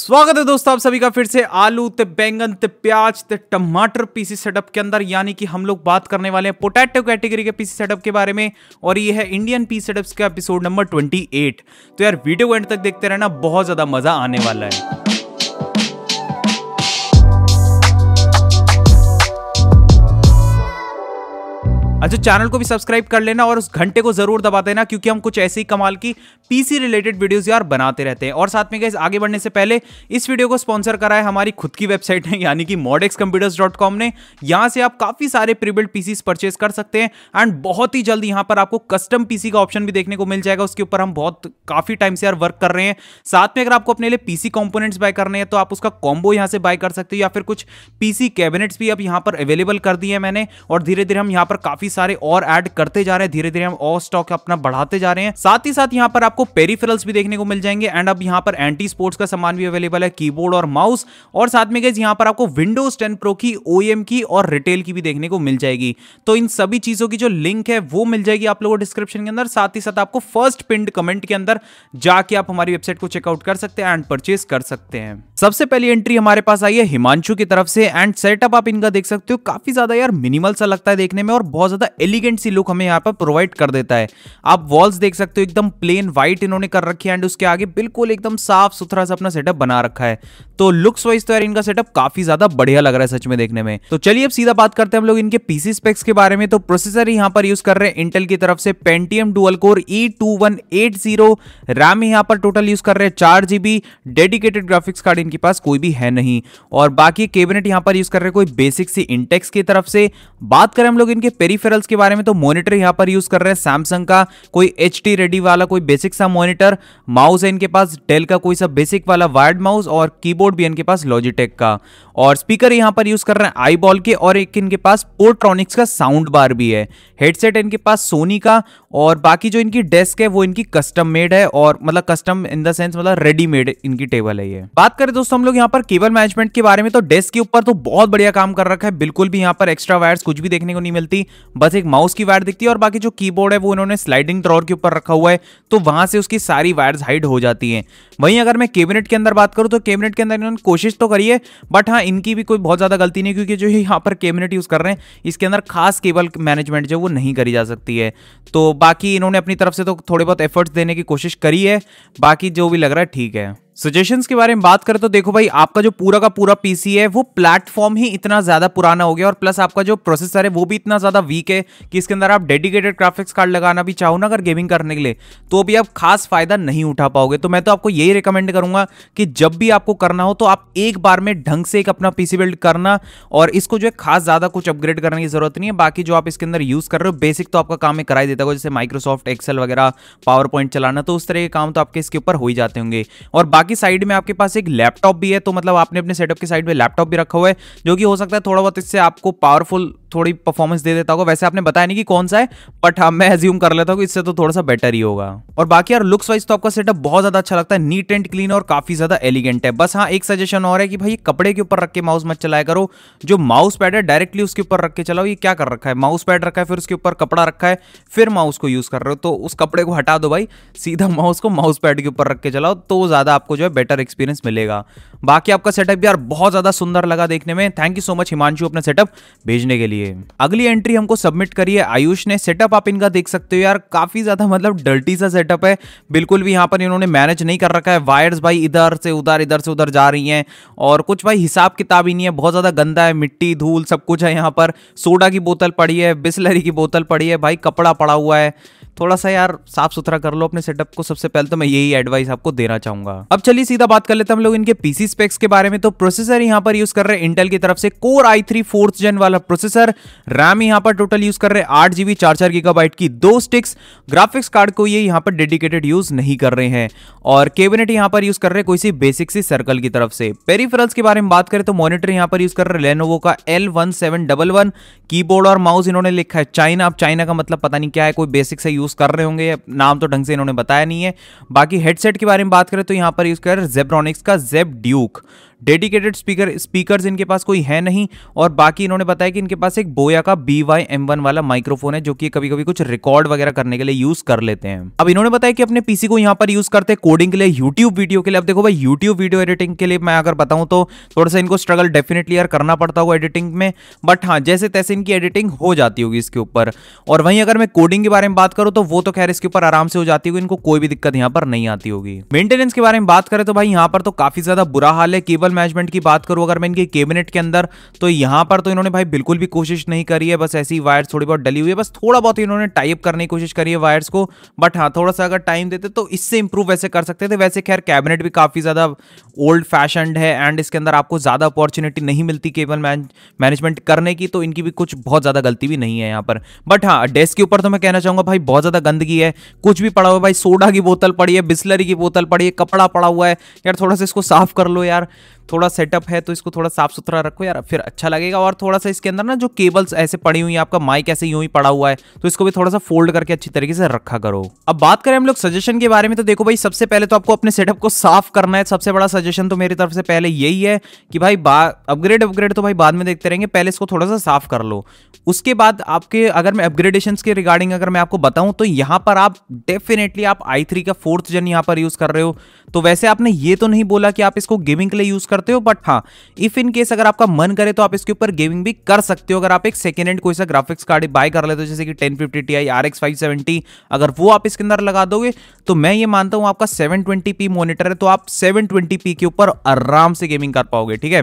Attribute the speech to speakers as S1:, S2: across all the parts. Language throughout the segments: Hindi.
S1: स्वागत है दोस्तों आप सभी का फिर से आलू ते बैंगन ते प्याज ते टमाटर पीसी सेटअप के अंदर यानी कि हम लोग बात करने वाले हैं पोटैटो कैटेगरी के पीसी सेटअप के बारे में और ये है इंडियन पीस सेटअप्स का एपिसोड नंबर 28 तो यार वीडियो को एंड तक देखते रहना बहुत ज्यादा मजा आने वाला है अच्छा चैनल को भी सब्सक्राइब कर लेना और उस घंटे को जरूर दबा देना क्योंकि हम कुछ ऐसे ही कमाल की पीसी रिलेटेड वीडियोस यार बनाते रहते हैं और साथ में गैस आगे बढ़ने से पहले इस वीडियो को स्पॉन्सर करा है हमारी खुद की वेबसाइट है यानी कि modexcomputers.com ने यहाँ से आप काफी सारे प्रीबिल्ड पीसीस परचेज कर सकते हैं एंड बहुत ही जल्द यहाँ पर आपको कस्टम पीसी का ऑप्शन भी देखने को मिल जाएगा उसके ऊपर हम बहुत काफी टाइम से यार वर्क कर रहे हैं साथ में अगर आपको अपने लिए पीसी कॉम्पोनेट्स बाय करने हैं तो आप उसका कॉम्बो यहाँ से बाय कर सकते हो या फिर कुछ पीसी कैबिनेट्स भी अब यहाँ पर अवेलेबल कर दिए मैंने और धीरे धीरे हम यहाँ पर काफी सारे और एड करते जा रहे हैं धीरे धीरे हम और स्टॉक अपना बढ़ाते जा रहे हैं साथ ही साथ यहाँ पर आपको पेरीफेरल्स भी देखने को मिल जाएंगे एंड अब यहाँ पर एंटी स्पोर्ट्स का सामान भी अवेलेबल है कीबोर्ड और माउस और साथ में गैस यहाँ पर आपको विंडोज टेन प्रो की ओ e की और रिटेल की भी देखने को मिल जाएगी तो इन सभी चीजों की जो लिंक है वो मिल जाएगी आप लोगों डिस्क्रिप्शन के अंदर साथ ही साथ आपको फर्स्ट पिंड कमेंट के अंदर जाके आप हमारी वेबसाइट को चेकआउट कर सकते हैं एंड परचेज कर सकते हैं सबसे पहली एंट्री हमारे पास आई है हिमांशु की तरफ से एंड सेटअप आप इनका देख सकते हो काफी ज्यादा यार मिनिमल सा लगता है देखने में और बहुत ज्यादा एलिगेंट सी लुक हमें यहाँ पर प्रोवाइड कर देता है आप वॉल्स देख सकते हो एकदम प्लेन व्हाइट इन्होंने कर रखी है एंड उसके आगे बिल्कुल एकदम साफ सुथरा सा अपना सेटअप बना रखा है तो लुक्स वाइज तो यार इनका सेटअप काफी ज्यादा बढ़िया लग रहा है सच में देखने में तो चलिए अब सीधा बात करते हैं हम लोग इनके पीसी स्पेक्स के बारे में तो प्रोसेसर यहाँ पर यूज कर रहे हैं इंटेल की तरफ से Pentium dual core E two one eight zero RAM यहाँ पर टोटल यूज कर रहे हैं चार जीबी डेडिकेटेड ग्राफिक्स कार्ड इनके पास कोई भी है नहीं और बाकी कैबिनेट यहाँ पर यूज कर रहे कोई बेसिक सी इंटेक्स की तरफ से बात करें हम लोग इनके पेरीफेरल्स के बारे में तो मॉनिटर यहाँ पर यूज कर रहे हैं सैमसंग का कोई एच टी रेडी वाला कोई बेसिक सा मॉनिटर माउस है इनके पास डेल का कोई सा बेसिक वाला वायर्ड माउस और कीबोर्ड भी इनके पास लॉजिटेक का और स्पीकर यहाँ पर यूज कर रहे हैं आई बॉल के और एक इनके पास पोर्ट्रॉनिक्स का साउंड बार भी है हेडसेट इनके पास सोनी का और बाकी जो इनकी डेस्क है वो इनकी कस्टम मेड है और मतलब कस्टम इन द सेंस मतलब रेडीमेड इनकी टेबल है ये बात कर दोस्तों हम लोग यहाँ पर केबल मैनेजमेंट के बारे में तो डेस्क के ऊपर तो बहुत बढ़िया काम कर रखा है बिल्कुल भी यहाँ पर एक्स्ट्रा वायर्स कुछ भी देखने को नहीं मिलती बस एक माउस की वायर दिखती है और बाकी जो कीबोर्ड है वो इन्होंने स्लाइडिंग ड्रॉर के ऊपर रखा हुआ है तो वहां से उसकी सारी वायर्स हाइड हो जाती है वहीं अगर मैं कैबिनेट के अंदर बात करूँ तो कैबिनेट के अंदर इन्होंने कोशिश तो करी है बट हाँ इनकी भी कोई बहुत ज्यादा गलती नहीं क्योंकि जो यहाँ पर कैबिनेट यूज कर रहे हैं इसके अंदर खास केबल मैनेजमेंट जो वो नहीं करी जा सकती है तो बाकी इन्होंने अपनी तरफ से तो थोड़े बहुत एफर्ट्स देने की कोशिश करी है बाकी जो भी लग रहा है ठीक है सजेशंस के बारे में बात करें तो देखो भाई आपका जो पूरा का पूरा पीसी है वो प्लेटफॉर्म ही इतना ज्यादा पुराना हो गया और प्लस आपका जो प्रोसेसर है वो भी इतना ज्यादा वीक है कि इसके अंदर आप डेडिकेटेड ग्राफिक्स कार्ड लगाना भी चाहो ना अगर गेमिंग करने के लिए तो भी आप खास फायदा नहीं उठा पाओगे तो मैं तो आपको यही रिकमेंड करूंगा कि जब भी आपको करना हो तो आप एक बार में ढंग से एक अपना पीसी बिल्ड करना और इसको जो है खास ज्यादा कुछ अपग्रेड करने की जरूरत नहीं है बाकी जो आप इसके अंदर यूज कर रहे हो बेसिक तो आपका काम ही कराई देता होगा जैसे माइक्रोसॉफ्ट एक्सेल वगैरह पावर पॉइंट चलाना तो उस तरह के काम तो आपके इसके ऊपर हो ही जाते होंगे और बाकी साइड में आपके पास एक लैपटॉप भी है तो मतलब आपने अपने सेटअप के साइड में लैपटॉप भी रखा हुआ है जो कि हो सकता है थोड़ा बहुत इससे आपको पावरफुल थोड़ी परफॉर्मेंस दे देता होगा वैसे आपने बताया नहीं कि कौन सा है बट हाँ मैं एज्यूम कर लेता हूँ इससे तो थोड़ा सा बेटर ही होगा और बाकी यार लुक्स वाइज तो आपका सेटअप बहुत ज्यादा अच्छा लगता है नीट एंड क्लीन और काफी ज्यादा एलिगेंट है बस हाँ एक सजेशन और है कि भाई कपड़े के ऊपर रख के माउस मत चलाया करो जो माउस पैड है डायरेक्टली उसके ऊपर रख के चलाओ ये क्या कर रखा है माउस पैड रखा है फिर उसके ऊपर कपड़ा रखा है फिर माउस को यूज कर रहे हो तो उस कपड़े को हटा दो भाई सीधा माउस को माउस पैड के ऊपर रख के चलाओ तो ज्यादा आपको आपको जो है बेटर एक्सपीरियंस मिलेगा बाकी आपका सेटअप यार बहुत ज़्यादा सुंदर लगा देखने में thank you so much Himanshu अपना सेटअप भेजने के लिए अगली एंट्री हमको सबमिट करिए आयुष ने सेटअप आप इनका देख सकते हो यार काफ़ी ज़्यादा मतलब डल्टी सा सेटअप है बिल्कुल भी यहाँ पर इन्होंने मैनेज नहीं कर रखा है वायर्स भाई इधर से उधर इधर से उधर जा रही है और कुछ भाई हिसाब किताब ही नहीं है बहुत ज़्यादा गंदा है मिट्टी धूल सब कुछ है यहाँ पर सोडा की बोतल पड़ी है बिस्लरी की बोतल पड़ी है भाई कपड़ा पड़ा हुआ है थोड़ा सा यार साफ सुथरा कर लो अपने सेटअप को सबसे पहले तो मैं यही एडवाइस आपको देना चाहूंगा अब चलिए सीधा बात कर लेते हैं हम लोग इनके पीसी स्पेक्स के बारे में तो प्रोसेसर यहाँ पर यूज कर रहे हैं इंटेल की तरफ से core i three fourth gen वाला प्रोसेसर रैम यहाँ पर टोटल यूज कर रहे हैं आठ जीबी चार चार गीगाबाइट की दो स्टिक्स ग्राफिक्स कार्ड को ये यहाँ पर डेडिकेटेड यूज नहीं कर रहे हैं और केबिनेट यहाँ पर यूज कर रहे हैं कोई सी बेसिक सी सर्कल की तरफ से पेरीफरल्स के बारे में बात करें तो मॉनिटर यहाँ पर यूज कर रहे हैं लेनोवो का L one seven double one keyboard और माउस इन्होंने लिखा है चाइना अब चाइना का मतलब पता नहीं क्या है कोई बेसिक से यूज यूज़ कर रहे होंगे नाम तो ढंग से इन्होंने बताया नहीं है बाकी हेडसेट के बारे में बात करें तो यहाँ पर यूज़ कर जेब्रॉनिक्स का जेब ड्यूक डेडिकेटेड स्पीकर स्पीकर इनके पास कोई है नहीं और बाकी इन्होंने बताया कि इनके पास एक बोया का बी वाई एम वन वाला माइक्रोफोन है जो कि कभी कभी कुछ रिकॉर्ड वगैरह करने के लिए यूज कर लेते हैं अब इन्होंने बताया कि अपने पीसी को यहाँ पर यूज करते हैं कोडिंग के लिए यूट्यूब वीडियो के लिए अब देखो भाई यूट्यूब वीडियो एडिटिंग के लिए मैं अगर बताऊँ तो थोड़ा सा इनको स्ट्रगल डेफिनेटली यार करना पड़ता होगा एडिटिंग में बट हाँ जैसे तैसे इनकी एडिटिंग हो जाती होगी इसके ऊपर और वहीं अगर मैं कोडिंग के बारे में बात करूँ तो वो तो खैर इसके ऊपर आराम से हो जाती होगी इनको कोई भी दिक्कत यहाँ पर नहीं आती होगी मेंटेनेंस के बारे में बात करें तो भाई यहाँ पर तो काफी ज्यादा बुरा हाल है केवल मैनेजमेंट की बात करूं अगर मैं इनके कैबिनेट के अंदर तो यहां पर तो इन्होंने भाई बिल्कुल भी कोशिश नहीं करी है बस ऐसी वायर्स थोड़ी बहुत डली हुई है बस थोड़ा बहुत इन्होंने टाइप करने की कोशिश करी है वायर्स को बट हाँ थोड़ा सा अगर टाइम देते तो इससे इंप्रूव वैसे कर सकते थे वैसे खैर कैबिनेट भी काफ़ी ज़्यादा ओल्ड फैशनड है एंड इसके अंदर आपको ज़्यादा अपॉर्चुनिटी नहीं मिलती केबल मैनेजमेंट करने की तो इनकी भी कुछ बहुत ज़्यादा गलती भी नहीं है यहाँ पर बट हाँ डेस्क के ऊपर तो मैं कहना चाहूंगा भाई बहुत ज़्यादा गंदगी है कुछ भी पड़ा हुआ भाई सोडा की बोतल पड़ी है बिस्लरी की बोतल पड़ी है कपड़ा पड़ा हुआ है यार थोड़ा सा इसको साफ कर लो यार थोड़ा सेटअप है तो इसको थोड़ा साफ सुथरा रखो यार फिर अच्छा लगेगा और थोड़ा सा इसके अंदर ना जो केबल्स ऐसे पड़ी हुई है आपका माइक ऐसे यूं ही पड़ा हुआ है तो इसको भी थोड़ा सा फोल्ड करके अच्छी तरीके से रखा करो अब बात करें हम लोग सजेशन के बारे में तो देखो भाई सबसे पहले तो आपको अपने सेटअप को साफ करना है सबसे बड़ा सजेशन तो मेरी तरफ से पहले यही है कि भाई अपग्रेड अपग्रेड तो भाई बाद में देखते रहेंगे पहले इसको थोड़ा सा साफ कर लो उसके बाद आपके अगर मैं अपग्रेडेशन के रिगार्डिंग अगर मैं आपको बताऊं तो यहाँ पर आप डेफिनेटली आप आई का फोर्थ जन यहां पर यूज कर रहे हो तो वैसे आपने ये तो नहीं बोला कि आप इसको गेमिंग के लिए यूज करते हो बट हाँ इफ इन केस अगर आपका मन करे तो आप इसके ऊपर गेमिंग भी कर सकते हो अगर आप एक सेकेंड हैंड कोई सा ग्राफिक्स कार्ड बाय कर लेते हो जैसे कि ten fifty T I R X five seventy अगर वो आप इसके अंदर लगा दोगे तो मैं ये मानता हूँ आपका सेवन ट्वेंटी पी मोनिटर है तो आप सेवन ट्वेंटी पी के ऊपर आराम से गेमिंग कर पाओगे ठीक है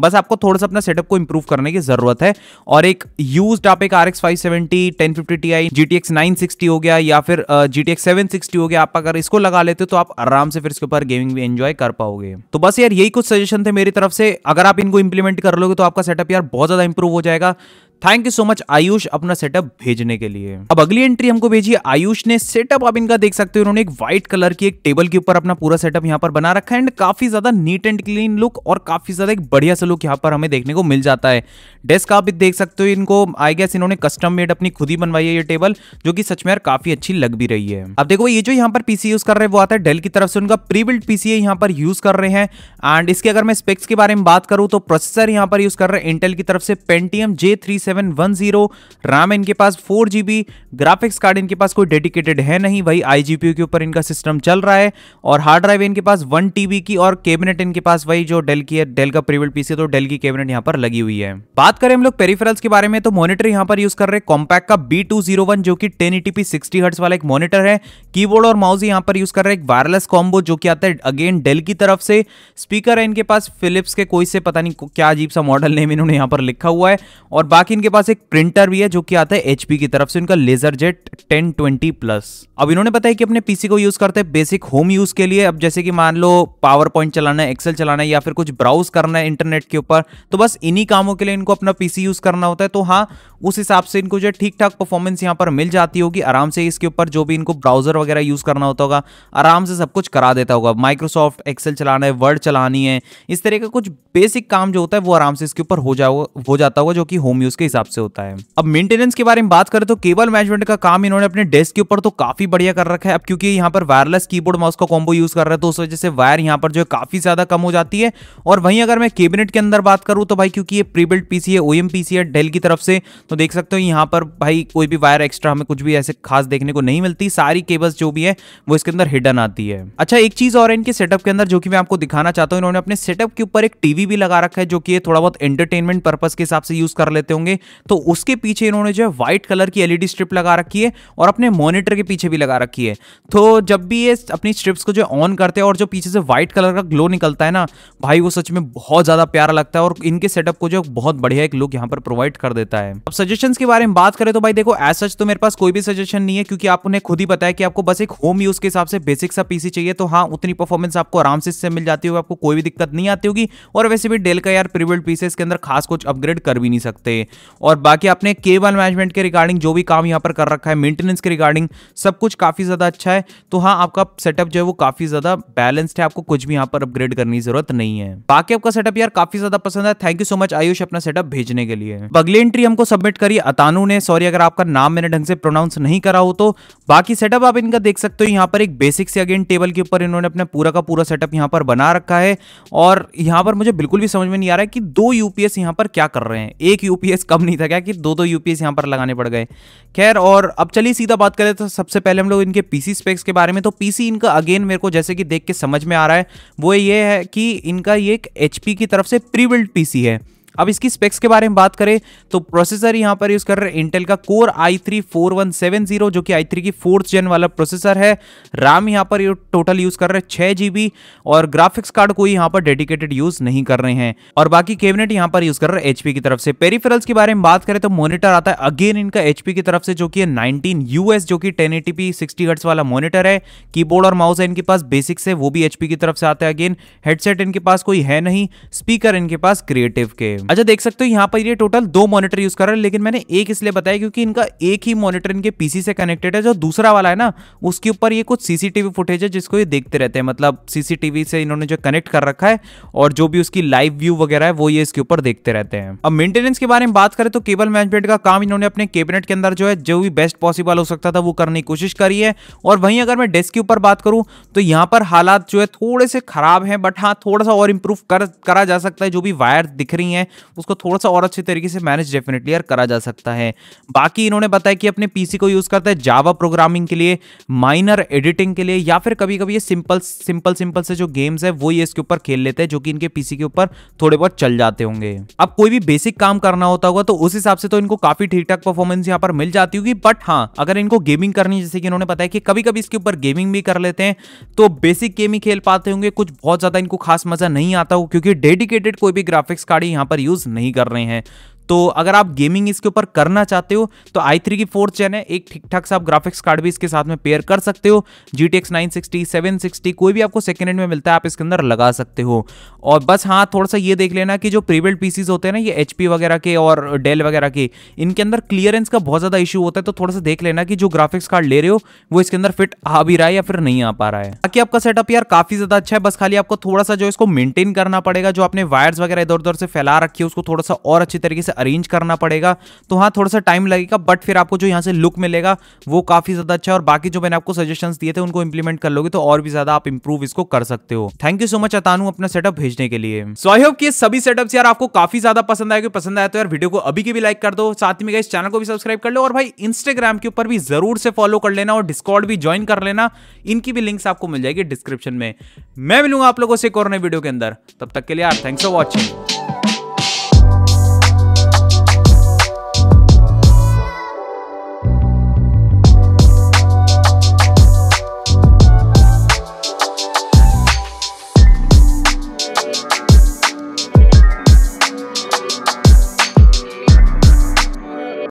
S1: बस आपको थोड़ा सा अपना सेटअप को इंप्रूव करने की जरूरत है और एक यूज आप एक R X five seventy ten fifty T I G T X nine sixty हो गया या फिर G T X seven sixty हो गया आप अगर इसको लगा लेते हो तो आप आराम से फिर इसके ऊपर गेमिंग भी एंजॉय कर पाओगे तो बस यार यही कुछ सजेशन थे मेरी तरफ से अगर आप इनको इंप्लीमेंट कर लोगे तो आपका सेटअप यार बहुत ज्यादा इंप्रूव हो जाएगा thank you so much Ayush अपना सेटअप भेजने के लिए अब अगली एंट्री हमको भेजी आयुष ने सेटअप आप इनका देख सकते हो उन्होंने एक व्हाइट कलर की एक टेबल के ऊपर अपना पूरा सेटअप यहाँ पर बना रखा है एंड काफी ज्यादा नीट एंड क्लीन लुक और काफी ज्यादा एक बढ़िया सा लुक यहाँ पर हमें देखने को मिल जाता है डेस्क आप देख सकते हो इनको आई गेस इन्होंने कस्टम मेड अपनी खुद ही बनवाई है ये टेबल जो की सच में यार काफी अच्छी लग भी रही है अब देखो ये जो यहाँ पर पीसी यूज कर रहे हैं वो आता है डेल की तरफ से उनका प्री बिल्ड पीसी यहाँ पर यूज कर रहे हैं एंड इसके अगर मैं स्पेक्स के बारे में बात करूँ तो प्रोसेसर यहाँ पर यूज कर रहे हैं इंटेल की तरफ से पेंटीएम जे थ्री रैम इनके पास फोर ग्राफिक्स कार्ड इनके पास कोई डेडिकेटेड है नहीं वही आई के ऊपर इनका सिस्टम चल रहा है और हार्ड ड्राइव इनके पास वन टीबी की और कैबिनेट इनके पास वही जो डेल की है डेल का प्रीवियड पीसी तो डेल की कैबिनेट यहाँ पर लगी हुई है बात करें हम लोग पेरीफेरल्स के बारे में तो मॉनिटर यहाँ पर यूज कर रहे कॉम्पैक्ट का बी जो कि टेन ईटीपी सिक्सटी वाला एक मॉनिटर है कीबोर्ड और माउस यहाँ पर यूज कर रहे एक वायरलेस कॉम्बो जो कि आता है अगेन डेल की तरफ से स्पीकर है इनके पास फिलिप्स के कोई से पता नहीं क्या अजीब सा मॉडल नेम इन्होंने यहाँ पर लिखा हुआ है और बाकी इनके पास एक प्रिंटर भी है जो कि आता है एचपी की तरफ से इनका LaserJet ten twenty plus अब इन्होंने बताया कि अपने पीसी को यूज करते हैं बेसिक होम यूज के लिए अब जैसे कि मान लो पावर पॉइंट चलाना है एक्सेल चलाना है या फिर कुछ ब्राउज करना है इंटरनेट के ऊपर तो बस इन्हीं कामों के लिए इनको अपना पीसी यूज करना होता है तो हाँ उस हिसाब से इनको जो ठीक ठाक परफॉर्मेंस यहाँ पर मिल जाती होगी आराम से इसके ऊपर जो भी इनको ब्राउजर वगैरह यूज करना होता होगा आराम से सब कुछ करा देता होगा माइक्रोसॉफ्ट एक्सेल चलाना है वर्ड चलानी है इस तरह का कुछ बेसिक काम जो होता है वो आराम से इसके ऊपर हो जाओ हो जाता होगा जो कि होम यूज के हिसाब से होता है अब मेंटेनेंस के बारे में बात करें तो केबल मैनेजमेंट का काम इन्होंने अपने डेस्क के ऊपर तो काफी बढ़िया कर रखा है अब क्योंकि यहाँ पर वायरलेस कीबोर्ड माउस का कॉम्बो यूज कर रहे हैं तो उस वजह से वायर यहाँ पर जो है काफी ज्यादा कम हो जाती है और वहीं अगर मैं कैबिनेट के अंदर बात करूँ तो भाई क्योंकि ये प्री बिल्ड पीसी है ओएम पीसी है डेल की तरफ से तो देख सकते हो यहाँ पर भाई कोई भी वायर एक्स्ट्रा हमें कुछ भी ऐसे खास देखने को नहीं मिलती सारी केबल्स जो भी है वो इसके अंदर हिडन आती है अच्छा एक चीज और इनके सेटअप के अंदर जो कि मैं आपको दिखाना चाहता हूँ इन्होंने अपने सेटअप के ऊपर एक टीवी भी लगा रखा है जो कि थोड़ा बहुत एंटरटेनमेंट पर्पज के हिसाब से यूज कर लेते होंगे तो उसके पीछे इन्होंने जो है व्हाइट कलर की एलईडी स्ट्रिप लगा रखी है और अपने मॉनिटर के पीछे भी लगा रखी है तो जब भी ये अपनी स्ट्रिप्स को जो ऑन करते हैं और जो पीछे से व्हाइट कलर का ग्लो निकलता है ना भाई वो सच में बहुत ज़्यादा प्यारा लगता है और इनके सेटअप को जो बहुत बढ़िया एक लुक यहाँ पर प्रोवाइड कर देता है अब सजेशन के बारे में बात करें तो भाई देखो एज सच तो मेरे पास कोई भी सजेशन नहीं है क्योंकि आप उन्हें खुद ही बताया कि आपको बस एक होम यूज के हिसाब से बेसिक सा पीसी चाहिए तो हाँ उतनी परफॉर्मेंस आपको आराम से इससे मिल जाती होगी आपको कोई भी दिक्कत नहीं आती होगी और वैसे भी डेल का यार प्रीबिल्ड पीसी इसके अंदर खास कुछ अपग्रेड कर भी नहीं सकते और बाकी आपने केबल मैनेजमेंट के रिगार्डिंग जो भी काम यहाँ पर कर रखा है मेंटेनेंस के रिगार्डिंग सब कुछ काफ़ी ज़्यादा अच्छा है तो हाँ आपका सेटअप जो है वो काफ़ी ज़्यादा बैलेंस्ड है आपको कुछ भी यहाँ पर अपग्रेड करने की जरूरत नहीं है बाकी आपका सेटअप यार काफ़ी ज़्यादा पसंद है thank you so much Ayush अपना सेटअप भेजने के लिए अगली एंट्री हमको सबमिट करी अतानु ने सॉरी अगर आपका नाम मैंने ढंग से प्रोनाउंस नहीं करा हो तो बाकी सेटअप आप इनका देख सकते हो यहाँ पर एक बेसिक से अगेन टेबल के ऊपर इन्होंने अपना पूरा का पूरा सेटअप यहाँ पर बना रखा है और यहाँ पर मुझे बिल्कुल भी समझ में नहीं आ रहा है कि दो यूपीएस यहाँ पर क्या कर रहे हैं एक यूपीएस कम नहीं था क्या कि दो दो यूपीएस यहाँ पर लगाने पड़ गए खैर और अब चलिए सीधा बात करें तो सबसे पहले हम लोग इनके पीसी स्पेक्स के बारे में तो पीसी इनका अगेन मेरे को जैसे कि देख के समझ में आ रहा है वो ये है कि इनका ये एक एच की तरफ से प्रीविल्ड पी पीसी है अब इसकी स्पेक्स के बारे में बात करें तो प्रोसेसर यहां पर यूज़ कर रहे हैं इंटेल का core i three four one seven zero जो कि आई थ्री की फोर्थ जेन वाला प्रोसेसर है रैम यहां पर यू, टोटल यूज़ कर रहे हैं छह जीबी और ग्राफिक्स कार्ड कोई यहां पर डेडिकेटेड यूज़ नहीं कर रहे हैं और बाकी कैबिनेट यहां पर यूज़ कर रहे हैं एचपी की तरफ से पेरीफेरल्स के बारे में बात करें तो मोनिटर आता है अगेन इनका एचपी की तरफ से जो कि नाइनटीन यूएस जो कि टेन एटी पी सिक्सटी वाला मोनिटर है कीबोर्ड और माउस है इनके पास बेसिक्स है वो भी एचपी की तरफ से आता है अगेन हेडसेट इनके पास कोई है नहीं स्पीकर इनके पास क्रिएटिव के अच्छा देख सकते हो यहाँ पर ये टोटल दो मॉनिटर यूज कर रहा है लेकिन मैंने एक इसलिए बताया क्योंकि इनका एक ही मॉनिटर इनके पीसी से कनेक्टेड है जो दूसरा वाला है ना उसके ऊपर ये कुछ सीसीटीवी फुटेज है जिसको ये देखते रहते हैं मतलब सीसीटीवी से इन्होंने जो कनेक्ट कर रखा है और जो भी उसकी लाइव व्यू वगैरह है वो ये इसके ऊपर देखते रहते हैं अब मेंटेनेंस के बारे में बात करें तो केबल मैनेजमेंट का काम इन्होंने अपने कैबिनेट के अंदर जो है जो भी बेस्ट पॉसिबल हो सकता था वो करने की कोशिश करी है और वहीं अगर मैं डेस्क के ऊपर बात करूं तो यहाँ पर हालात जो है थोड़े से खराब है बट हाँ थोड़ा सा और इम्प्रूव कर, करा जा सकता है जो भी वायर दिख रही हैं उसको थोड़ा सा और अच्छे तरीके से मैनेज डेफिनेटली यार करा जा सकता है बाकी इन्होंने बताया कि अपने पीसी को यूज करता है जावा प्रोग्रामिंग के लिए माइनर एडिटिंग के लिए या फिर कभी कभी ये सिंपल सिंपल सिंपल से जो गेम्स है वो ये इसके ऊपर खेल लेते हैं जो कि इनके पीसी के ऊपर थोड़े बहुत चल जाते होंगे अब कोई भी बेसिक काम करना होता होगा तो उस हिसाब से तो इनको काफी ठीक ठाक परफॉर्मेंस यहाँ पर मिल जाती होगी बट हाँ अगर इनको गेमिंग करनी जैसे कि इन्होंने बताया कि कभी कभी इसके ऊपर गेमिंग भी कर लेते हैं तो बेसिक गेम ही खेल पाते होंगे कुछ बहुत ज्यादा इनको खास मजा नहीं आता हो क्योंकि डेडिकेटेड कोई भी ग्राफिक्स कार्ड यहाँ पर यूज़ नहीं कर रहे हैं तो अगर आप गेमिंग इसके ऊपर करना चाहते हो तो आई थ्री की फोर्थ चैन है एक ठीक ठाक सा आप ग्राफिक्स कार्ड भी इसके साथ में पेयर कर सकते हो G T X nine sixty seven sixty कोई भी आपको सेकेंड हैंड में मिलता है आप इसके अंदर लगा सकते हो और बस हाँ थोड़ा सा ये देख लेना कि जो प्रीबिल्ड पीसीज होते हैं ना ये एच वगैरह के और डेल वगैरह के इनके अंदर क्लियरेंस का बहुत ज़्यादा इशू होता है तो थोड़ा सा देख लेना कि जो ग्राफिक्स कार्ड ले रहे हो वो इसके अंदर फिट आ भी रहा है या फिर नहीं आ पा रहा है बाकी आपका सेटअप यार काफ़ी ज़्यादा अच्छा है बस खाली आपको थोड़ा सा जो इसको मेंटेन करना पड़ेगा जो आपने वायर्स वगैरह इधर उधर से फैला रखी है उसको थोड़ा सा और अच्छी तरीके से अरेंज करना पड़ेगा तो हाँ थोड़ा सा टाइम लगेगा बट फिर आपको जो यहाँ से लुक मिलेगा वो काफ़ी ज़्यादा अच्छा और बाकी जो मैंने आपको सजेशन दिए थे उनको इंप्लीमेंट कर लोगे तो और भी ज़्यादा आप इंप्रूव इसको कर सकते हो thank you so much Atanu अपना सेटअप भेजने के लिए सो आई सभी सेटअप यार आपको काफ़ी ज़्यादा पसंद आएगा पसंद आया तो यार वीडियो को अभी के भी लाइक कर दो साथ में इस चैनल को भी सब्सक्राइब कर लो और भाई इंस्टाग्राम के ऊपर भी ज़रूर से फॉलो कर लेना और डिस्कॉर्ड भी ज्वाइन कर लेना इनकी भी लिंक्स आपको मिल जाएगी डिस्क्रिप्शन में मैं मिलूंगा आप लोगों से कोरोना वीडियो के अंदर तब तक के लिए यार थैंक्स फॉर वॉचिंग